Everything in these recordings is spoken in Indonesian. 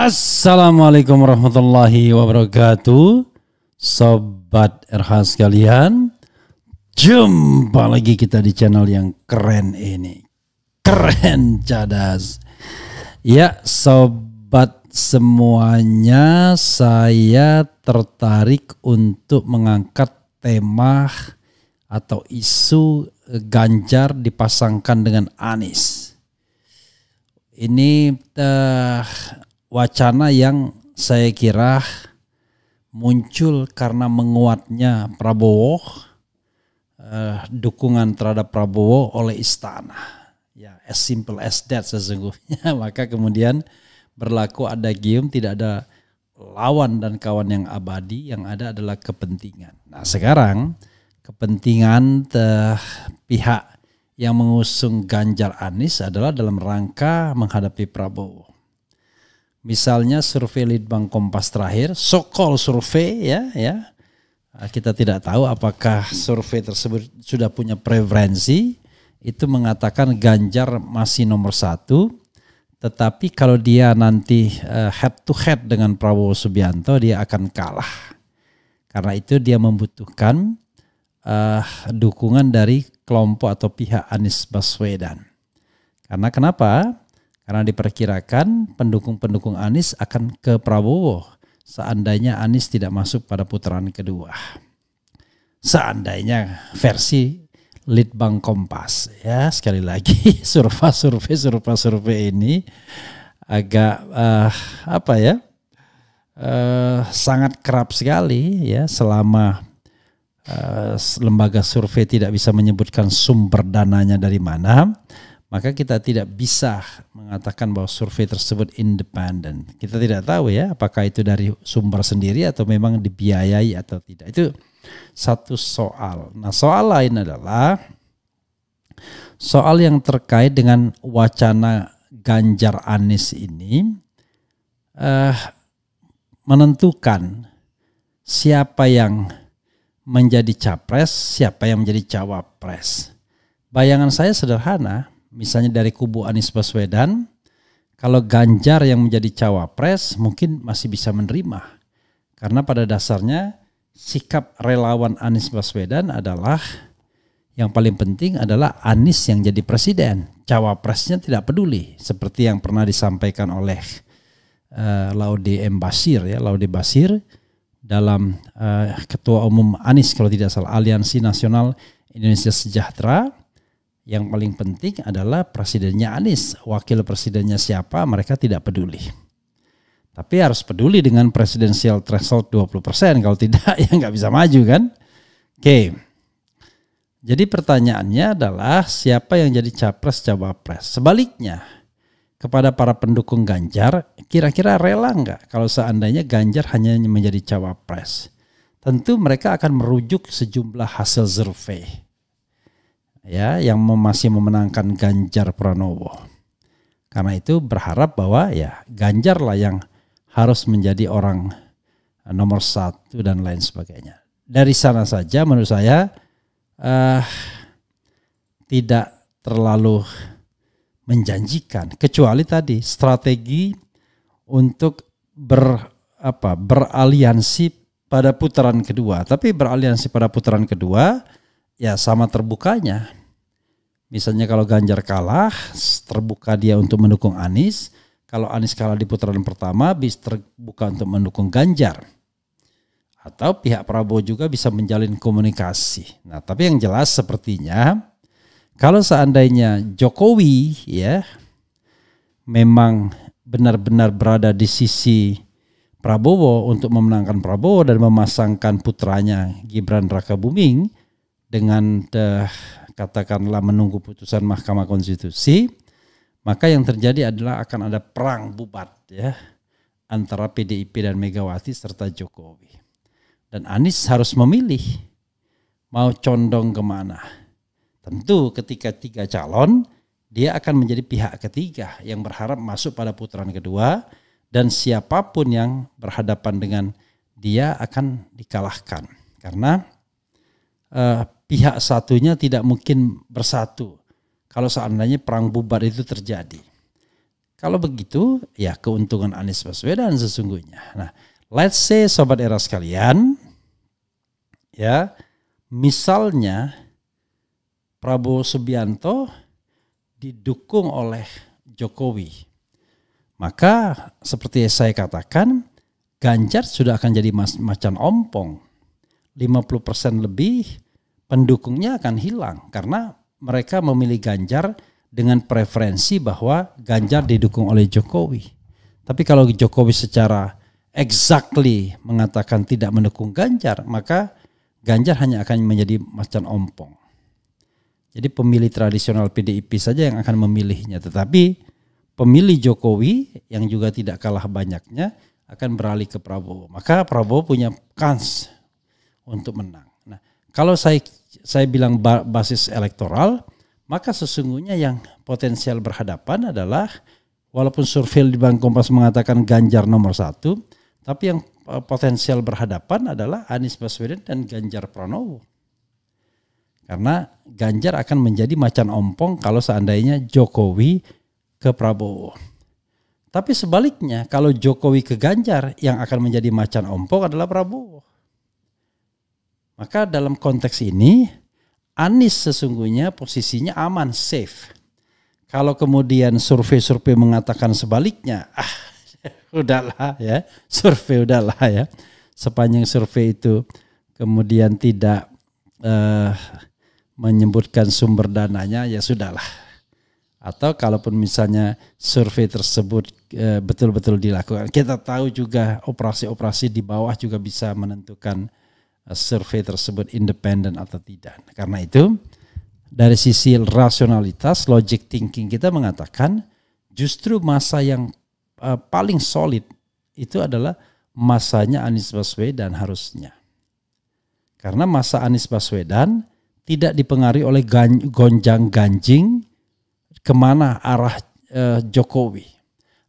Assalamualaikum warahmatullahi wabarakatuh Sobat RH sekalian Jumpa lagi kita di channel yang keren ini Keren cadas Ya sobat semuanya saya tertarik untuk mengangkat tema atau isu Ganjar dipasangkan dengan Anis Ini uh, wacana yang saya kira muncul karena menguatnya Prabowo eh, dukungan terhadap Prabowo oleh istana ya as simple as that sesungguhnya maka kemudian berlaku ada gium tidak ada lawan dan kawan yang abadi yang ada adalah kepentingan nah sekarang kepentingan pihak yang mengusung Ganjar Anis adalah dalam rangka menghadapi Prabowo. Misalnya survei Litbang Kompas terakhir, sokol survei ya, ya. Ah, kita tidak tahu apakah survei tersebut sudah punya preferensi. Itu mengatakan Ganjar masih nomor satu. Tetapi kalau dia nanti eh, head to head dengan Prabowo Subianto, dia akan kalah. Karena itu dia membutuhkan uh, dukungan dari kelompok atau pihak Anies Baswedan. Karena kenapa? Karena diperkirakan pendukung-pendukung Anies akan ke Prabowo seandainya Anies tidak masuk pada putaran kedua. Seandainya versi Litbang Kompas ya sekali lagi survei survei survei survei ini agak uh, apa ya uh, sangat kerap sekali ya selama uh, lembaga survei tidak bisa menyebutkan sumber dananya dari mana maka kita tidak bisa mengatakan bahwa survei tersebut independen. Kita tidak tahu ya apakah itu dari sumber sendiri atau memang dibiayai atau tidak. Itu satu soal. Nah, soal lain adalah soal yang terkait dengan wacana Ganjar Anis ini eh menentukan siapa yang menjadi capres, siapa yang menjadi cawapres. Bayangan saya sederhana, misalnya dari kubu Anies Baswedan, kalau Ganjar yang menjadi cawapres mungkin masih bisa menerima. Karena pada dasarnya sikap relawan Anies Baswedan adalah yang paling penting adalah Anies yang jadi presiden. Cawapresnya tidak peduli seperti yang pernah disampaikan oleh uh, Laude M. Basir ya, Laude Basir dalam uh, ketua umum Anies kalau tidak salah Aliansi Nasional Indonesia Sejahtera yang paling penting adalah presidennya Anies, wakil presidennya siapa mereka tidak peduli. Tapi harus peduli dengan presidensial threshold 20%, kalau tidak ya nggak bisa maju kan. Oke, jadi pertanyaannya adalah siapa yang jadi capres-cawapres. Sebaliknya, kepada para pendukung Ganjar, kira-kira rela nggak kalau seandainya Ganjar hanya menjadi cawapres? Tentu mereka akan merujuk sejumlah hasil survei ya yang masih memenangkan Ganjar Pranowo. Karena itu berharap bahwa ya Ganjar lah yang harus menjadi orang eh, nomor satu dan lain sebagainya. Dari sana saja menurut saya uh, tidak terlalu menjanjikan kecuali tadi strategi untuk ber apa beraliansi pada putaran kedua. Tapi beraliansi pada putaran kedua ya sama terbukanya. Misalnya kalau Ganjar kalah, terbuka dia untuk mendukung Anies. Kalau Anies kalah di putaran pertama, bisa terbuka untuk mendukung Ganjar. Atau pihak Prabowo juga bisa menjalin komunikasi. Nah, tapi yang jelas sepertinya kalau seandainya Jokowi ya memang benar-benar berada di sisi Prabowo untuk memenangkan Prabowo dan memasangkan putranya Gibran Raka Buming, dengan uh, katakanlah menunggu putusan Mahkamah Konstitusi, maka yang terjadi adalah akan ada perang bubat ya antara PDIP dan Megawati serta Jokowi. Dan Anies harus memilih mau condong kemana. Tentu ketika tiga calon dia akan menjadi pihak ketiga yang berharap masuk pada putaran kedua dan siapapun yang berhadapan dengan dia akan dikalahkan karena uh, pihak satunya tidak mungkin bersatu kalau seandainya perang bubar itu terjadi. Kalau begitu, ya keuntungan Anies Baswedan sesungguhnya. Nah, let's say sobat era sekalian, ya misalnya Prabowo Subianto didukung oleh Jokowi. Maka seperti saya katakan, Ganjar sudah akan jadi macan ompong. 50% lebih pendukungnya akan hilang karena mereka memilih Ganjar dengan preferensi bahwa Ganjar didukung oleh Jokowi. Tapi kalau Jokowi secara exactly mengatakan tidak mendukung Ganjar, maka Ganjar hanya akan menjadi macan ompong. Jadi pemilih tradisional PDIP saja yang akan memilihnya. Tetapi pemilih Jokowi yang juga tidak kalah banyaknya akan beralih ke Prabowo. Maka Prabowo punya kans untuk menang. Kalau saya saya bilang basis elektoral, maka sesungguhnya yang potensial berhadapan adalah walaupun survei di Bank Kompas mengatakan Ganjar nomor satu, tapi yang eh, potensial berhadapan adalah Anies Baswedan dan Ganjar Pranowo. Karena Ganjar akan menjadi macan ompong kalau seandainya Jokowi ke Prabowo. Tapi sebaliknya, kalau Jokowi ke Ganjar, yang akan menjadi macan ompong adalah Prabowo. Maka dalam konteks ini Anies sesungguhnya posisinya aman, safe. Kalau kemudian survei-survei mengatakan sebaliknya, ah udahlah ya, survei udahlah ya. Sepanjang survei itu kemudian tidak eh, menyebutkan sumber dananya ya sudahlah. Atau kalaupun misalnya survei tersebut eh, betul-betul dilakukan, kita tahu juga operasi-operasi di bawah juga bisa menentukan survei tersebut independen atau tidak. Karena itu dari sisi rasionalitas, logic thinking kita mengatakan justru masa yang uh, paling solid itu adalah masanya Anies Baswedan harusnya. Karena masa Anies Baswedan tidak dipengaruhi oleh gonjang-ganjing kemana arah uh, Jokowi.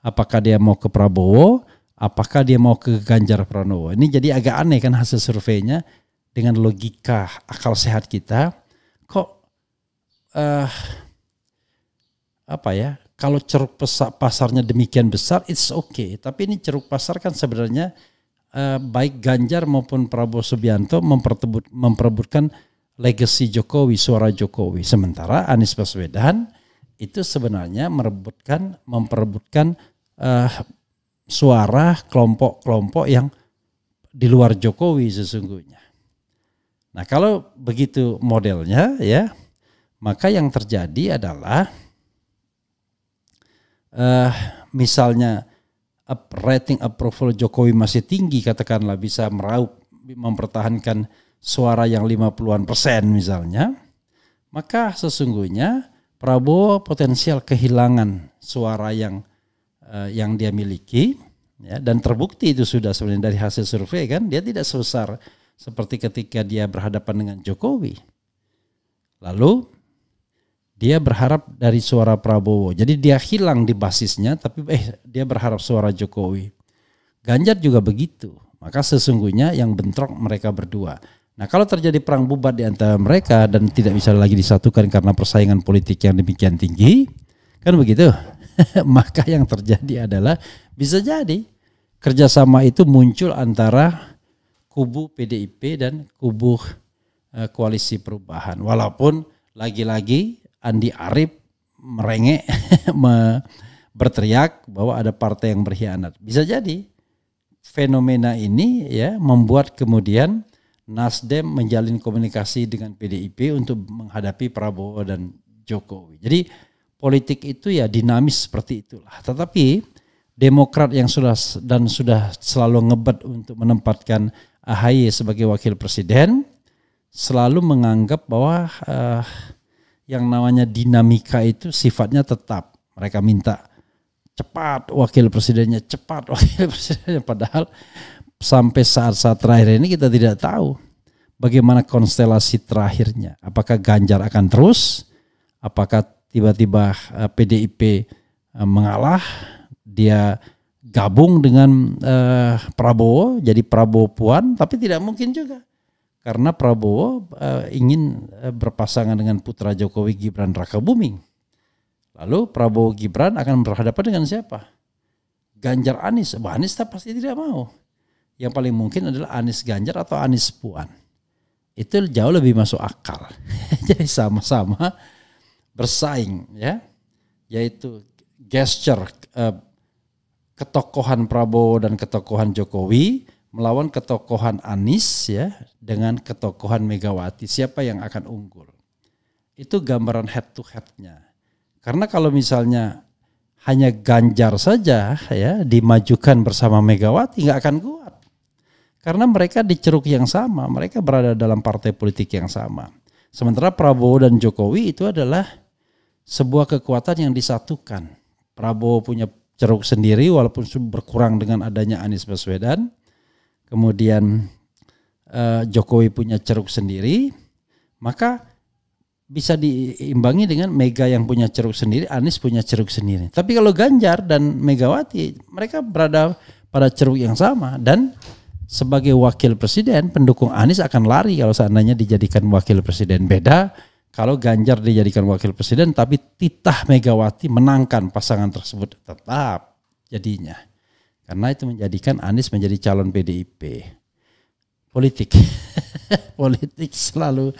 Apakah dia mau ke Prabowo, apakah dia mau ke Ganjar Pranowo. Ini jadi agak aneh kan hasil surveinya dengan logika akal sehat kita kok uh, apa ya kalau ceruk pasarnya demikian besar it's okay tapi ini ceruk pasar kan sebenarnya uh, baik Ganjar maupun Prabowo Subianto memperebutkan legacy Jokowi suara Jokowi sementara Anies Baswedan itu sebenarnya merebutkan memperebutkan uh, suara kelompok-kelompok yang di luar Jokowi sesungguhnya. Nah, kalau begitu modelnya ya, maka yang terjadi adalah uh, misalnya rating approval Jokowi masih tinggi katakanlah bisa meraup mempertahankan suara yang 50-an persen misalnya, maka sesungguhnya Prabowo potensial kehilangan suara yang uh, yang dia miliki ya dan terbukti itu sudah sebenarnya dari hasil survei kan dia tidak sebesar seperti ketika dia berhadapan dengan Jokowi. Lalu dia berharap dari suara Prabowo. Jadi dia hilang di basisnya tapi eh dia berharap suara Jokowi. Ganjar juga begitu. Maka sesungguhnya yang bentrok mereka berdua. Nah kalau terjadi perang bubat di antara mereka dan tidak bisa lagi disatukan karena persaingan politik yang demikian tinggi, kan begitu? maka yang terjadi adalah bisa jadi kerjasama itu muncul antara kubu PDIP dan kubu uh, koalisi perubahan. Walaupun lagi-lagi Andi Arief merengek berteriak bahwa ada partai yang berkhianat. Bisa jadi fenomena ini ya membuat kemudian Nasdem menjalin komunikasi dengan PDIP untuk menghadapi Prabowo dan Jokowi. Jadi politik itu ya dinamis seperti itulah. Tetapi Demokrat yang sudah dan sudah selalu ngebet untuk menempatkan AHY sebagai wakil presiden selalu menganggap bahwa uh, yang namanya dinamika itu sifatnya tetap. Mereka minta cepat wakil presidennya, cepat wakil presidennya padahal sampai saat-saat terakhir ini kita tidak tahu bagaimana konstelasi terakhirnya. Apakah Ganjar akan terus? Apakah tiba-tiba uh, eh, PDIP uh, eh, mengalah, dia gabung dengan uh, Prabowo jadi Prabowo Puan, tapi tidak mungkin juga karena Prabowo uh, ingin uh, berpasangan dengan putra Jokowi Gibran Raka Buming. Lalu Prabowo Gibran akan berhadapan dengan siapa? Ganjar Anies, bah, Anies pasti tidak mau. Yang paling mungkin adalah Anies Ganjar atau Anies Puan. Itu jauh lebih masuk akal. jadi sama-sama bersaing ya yaitu gesture uh, ketokohan Prabowo dan ketokohan Jokowi melawan ketokohan Anies ya dengan ketokohan Megawati siapa yang akan unggul itu gambaran head to headnya karena kalau misalnya hanya Ganjar saja ya dimajukan bersama Megawati nggak akan kuat karena mereka di ceruk yang sama mereka berada dalam partai politik yang sama Sementara Prabowo dan Jokowi itu adalah sebuah kekuatan yang disatukan. Prabowo punya ceruk sendiri walaupun berkurang dengan adanya Anies Baswedan. Kemudian eh, Jokowi punya ceruk sendiri, maka bisa diimbangi dengan Mega yang punya ceruk sendiri, Anies punya ceruk sendiri. Tapi kalau Ganjar dan Megawati, mereka berada pada ceruk yang sama dan sebagai wakil presiden pendukung Anies akan lari kalau seandainya dijadikan wakil presiden. Beda kalau Ganjar dijadikan wakil presiden tapi titah Megawati menangkan pasangan tersebut tetap jadinya. Karena itu menjadikan Anies menjadi calon PDIP. Politik. Politik selalu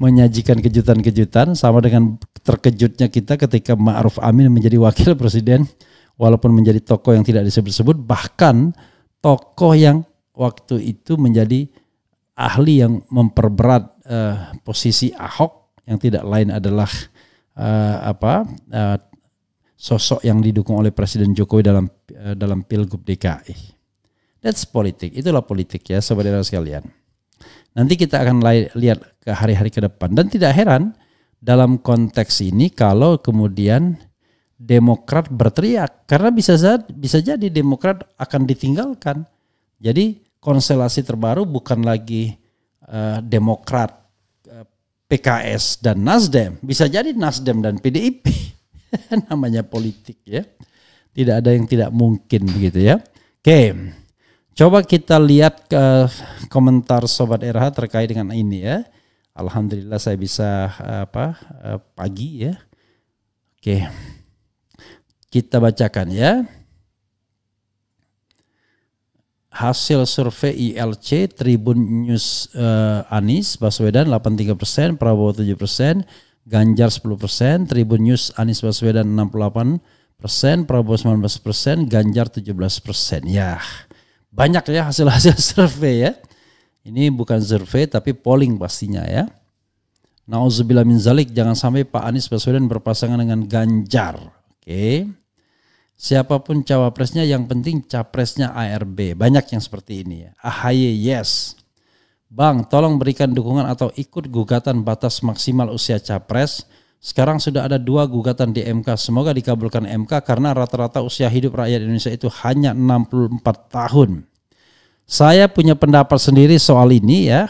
menyajikan kejutan-kejutan sama dengan terkejutnya kita ketika Ma'ruf Amin menjadi wakil presiden walaupun menjadi tokoh yang tidak disebut-sebut bahkan tokoh yang waktu itu menjadi ahli yang memperberat uh, posisi Ahok yang tidak lain adalah uh, apa uh, sosok yang didukung oleh Presiden Jokowi dalam uh, dalam Pilgub DKI. That's politik. Itulah politik ya saudara sekalian. Nanti kita akan lihat ke hari-hari ke depan dan tidak heran dalam konteks ini kalau kemudian Demokrat berteriak karena bisa bisa jadi Demokrat akan ditinggalkan. Jadi konstelasi terbaru bukan lagi uh, Demokrat, uh, eh, PKS dan Nasdem. Bisa jadi Nasdem dan PDIP. Namanya politik ya. Tidak ada yang tidak mungkin begitu ya. Oke. Coba kita lihat ke eh, komentar sobat RH terkait dengan ini ya. Alhamdulillah saya bisa apa pagi ya. Oke. Kita bacakan ya hasil survei ILC Tribun News uh, Anies Baswedan 83 persen, Prabowo 7 persen, Ganjar 10 persen, Tribun News Anies Baswedan 68 persen, Prabowo 19 persen, Ganjar 17 persen. Ya, banyak ya hasil-hasil survei ya. Ini bukan survei tapi polling pastinya ya. Nauzubillah min zalik jangan sampai Pak Anies Baswedan berpasangan dengan Ganjar. Oke. Okay. Siapapun cawapresnya yang penting capresnya ARB. Banyak yang seperti ini ya. AHY yes. Bang, tolong berikan dukungan atau ikut gugatan batas maksimal usia capres. Sekarang sudah ada dua gugatan di MK. Semoga dikabulkan MK karena rata-rata usia hidup rakyat Indonesia itu hanya 64 tahun. Saya punya pendapat sendiri soal ini ya.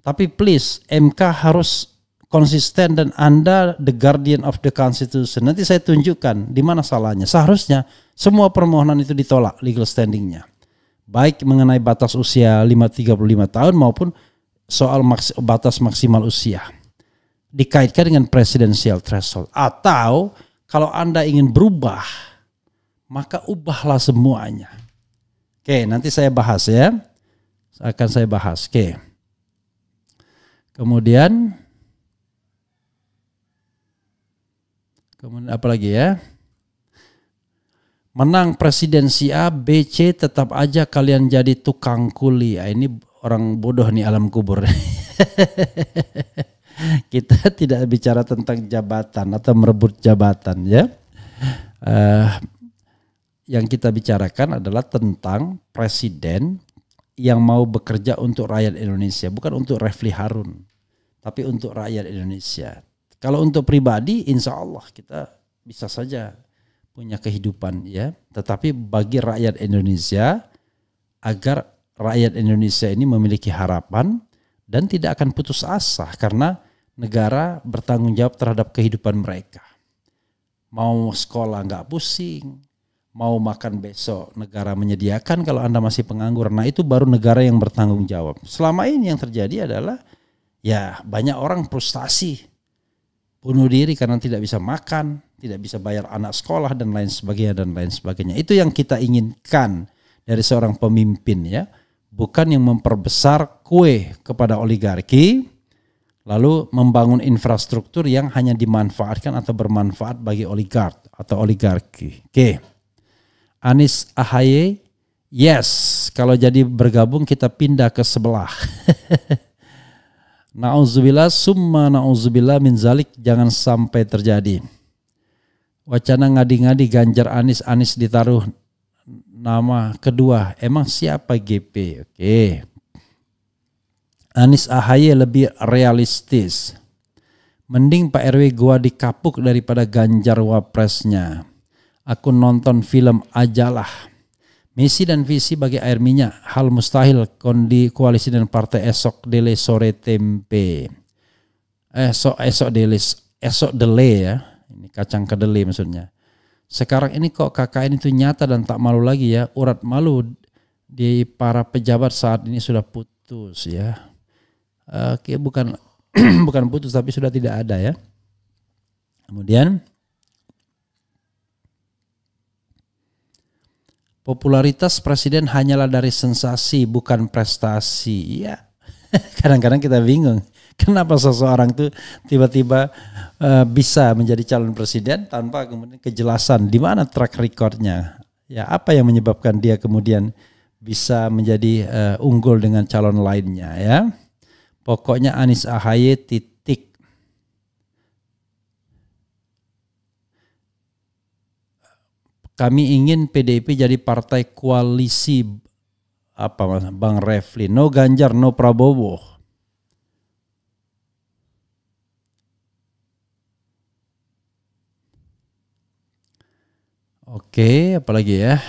Tapi please, MK harus konsisten dan Anda the guardian of the constitution. Nanti saya tunjukkan di mana salahnya. Seharusnya semua permohonan itu ditolak legal standingnya. Baik mengenai batas usia 535 tahun maupun soal maks batas maksimal usia. Dikaitkan dengan presidential threshold. Atau kalau Anda ingin berubah, maka ubahlah semuanya. Oke, nanti saya bahas ya. Akan saya bahas. Oke. Kemudian Kemudian apalagi ya? Menang presidensi A, B, C tetap aja kalian jadi tukang kuli. Ah, ini orang bodoh nih alam kubur. Kita tidak bicara tentang jabatan atau merebut jabatan ya. Uh, yang kita bicarakan adalah tentang presiden yang mau bekerja untuk rakyat Indonesia, bukan untuk Refli Harun, tapi untuk rakyat Indonesia. Kalau untuk pribadi, insya Allah kita bisa saja punya kehidupan ya. Tetapi bagi rakyat Indonesia, agar rakyat Indonesia ini memiliki harapan dan tidak akan putus asa karena negara bertanggung jawab terhadap kehidupan mereka. Mau sekolah nggak pusing, mau makan besok negara menyediakan kalau Anda masih penganggur, Nah itu baru negara yang bertanggung jawab. Selama ini yang terjadi adalah ya banyak orang frustasi bunuh diri karena tidak bisa makan, tidak bisa bayar anak sekolah dan lain sebagainya dan lain sebagainya. Itu yang kita inginkan dari seorang pemimpin ya, bukan yang memperbesar kue kepada oligarki lalu membangun infrastruktur yang hanya dimanfaatkan atau bermanfaat bagi oligark atau oligarki. Oke. Okay. Anis Ahaye, yes, kalau jadi bergabung kita pindah ke sebelah. Nauzubillah summa nauzubillah min zalik jangan sampai terjadi. Wacana ngadi-ngadi Ganjar Anis Anis ditaruh nama kedua. Emang siapa GP? Oke. Okay. Anis Ahaye lebih realistis. Mending Pak RW gua dikapuk daripada Ganjar wapresnya. Aku nonton film ajalah. Misi dan visi bagi air minyak, hal mustahil kondi koalisi dan partai esok delay sore tempe. Eh, esok esok delay esok delay ya. Ini kacang kedelai maksudnya. Sekarang ini kok kakak ini itu nyata dan tak malu lagi ya. Urat malu di para pejabat saat ini sudah putus ya. Oke, bukan bukan putus tapi sudah tidak ada ya. Kemudian popularitas presiden hanyalah dari sensasi bukan prestasi. Ya, kadang-kadang kita bingung kenapa seseorang itu tiba-tiba uh, bisa menjadi calon presiden tanpa kemudian kejelasan di mana track recordnya. Ya, apa yang menyebabkan dia kemudian bisa menjadi uh, unggul dengan calon lainnya ya. Pokoknya Anies Ahaye tit kami ingin PDIP jadi partai koalisi apa mas Bang Refli no Ganjar no Prabowo Oke, apalagi ya.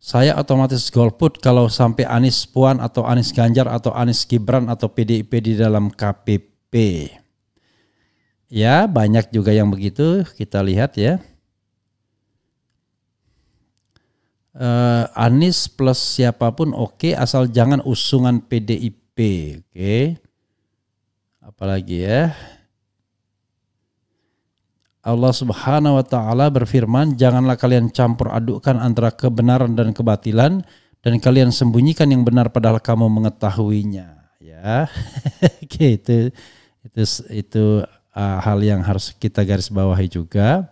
Saya otomatis golput kalau sampai Anies Puan atau Anies Ganjar atau Anies Gibran atau PDIP di dalam KPP. Ya, banyak juga yang begitu kita lihat ya. uh, Anies plus siapapun oke okay, asal jangan usungan PDIP oke okay. apalagi ya Allah Subhanahu wa taala berfirman janganlah kalian campur adukkan antara kebenaran dan kebatilan dan kalian sembunyikan yang benar padahal kamu mengetahuinya ya oke okay, itu itu itu uh, hal yang harus kita garis bawahi juga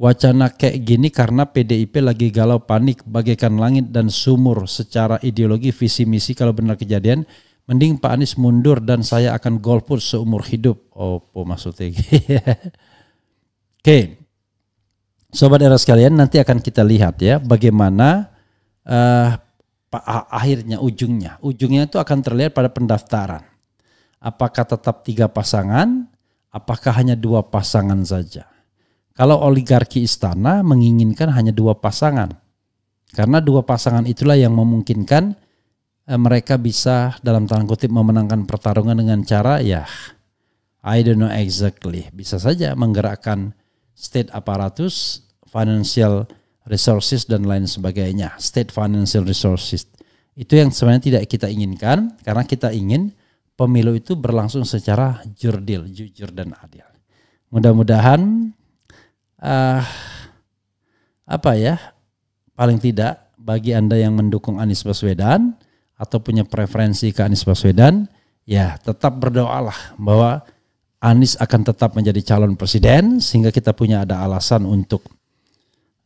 Wacana kayak gini karena PDIP lagi galau panik bagaikan langit dan sumur secara ideologi visi misi kalau benar kejadian mending Pak Anies mundur dan saya akan golput seumur hidup. Opo maksudnya. Oke. okay. Sobat era sekalian nanti akan kita lihat ya bagaimana uh, akhirnya ujungnya. Ujungnya itu akan terlihat pada pendaftaran. Apakah tetap tiga pasangan? Apakah hanya dua pasangan saja? Kalau oligarki istana menginginkan hanya dua pasangan. Karena dua pasangan itulah yang memungkinkan eh, mereka bisa dalam tanda kutip memenangkan pertarungan dengan cara ya I don't know exactly. Bisa saja menggerakkan state apparatus, financial resources dan lain sebagainya. State financial resources. Itu yang sebenarnya tidak kita inginkan karena kita ingin pemilu itu berlangsung secara jurdil, jujur dan adil. Mudah-mudahan uh, apa ya paling tidak bagi anda yang mendukung Anies Baswedan atau punya preferensi ke Anies Baswedan ya tetap berdoalah bahwa Anies akan tetap menjadi calon presiden sehingga kita punya ada alasan untuk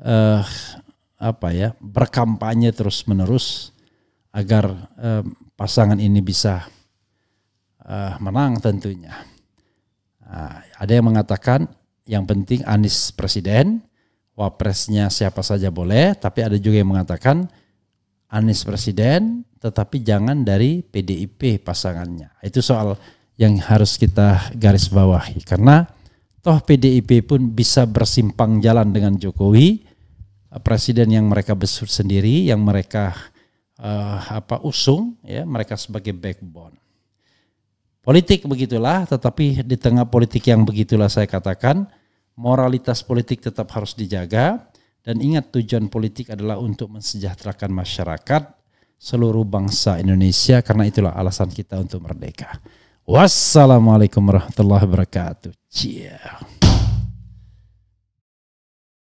uh, apa ya berkampanye terus menerus agar uh, pasangan ini bisa uh, menang tentunya. Nah, ada yang mengatakan yang penting Anies presiden, wapresnya siapa saja boleh, tapi ada juga yang mengatakan Anies presiden tetapi jangan dari PDIP pasangannya. Itu soal yang harus kita garis bawahi karena toh PDIP pun bisa bersimpang jalan dengan Jokowi, presiden yang mereka besut sendiri, yang mereka uh, apa usung ya, mereka sebagai backbone. Politik begitulah, tetapi di tengah politik yang begitulah saya katakan, moralitas politik tetap harus dijaga dan ingat tujuan politik adalah untuk mensejahterakan masyarakat seluruh bangsa Indonesia karena itulah alasan kita untuk merdeka. Wassalamualaikum warahmatullahi wabarakatuh. Ciao.